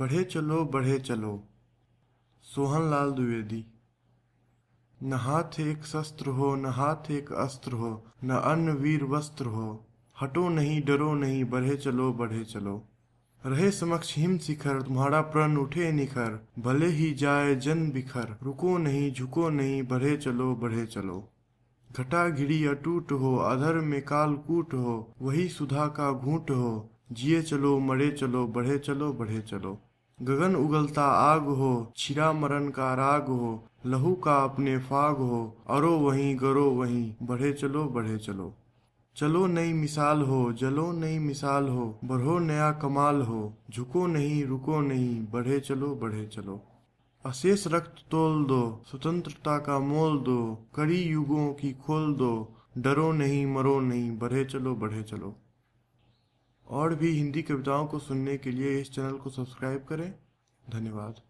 बढ़े चलो बढ़े चलो सोहन लाल द्विवेदी न हाथ एक शस्त्र हो न हाथ एक अस्त्र हो न अन्न वीर वस्त्र हो हटो नहीं डरो नहीं बढ़े चलो बढ़े चलो रहे समक्ष हिम शिखर तुम्हारा प्रण उठे निखर भले ही जाए जन बिखर रुको नहीं झुको नहीं बढ़े चलो बढ़े चलो घटा घिरी अटूट हो अधर में काल कूट हो वही सुधा का घूट हो जिए चलो मरे चलो बढ़े चलो बढ़े चलो गगन उगलता आग हो छिरा मरण का राग हो लहू का अपने फाग हो अरो वहीं गरो वहीं बढ़े चलो बढ़े चलो चलो नई मिसाल हो जलो नई मिसाल हो बढ़ो नया कमाल हो झुको नहीं रुको नहीं बढ़े चलो बढ़े चलो अशेष रक्त तोल दो स्वतंत्रता का मोल दो कड़ी युगों की खोल दो डरो नहीं मरो नहीं बढ़े चलो बढ़े चलो और भी हिंदी कविताओं को सुनने के लिए इस चैनल को सब्सक्राइब करें धन्यवाद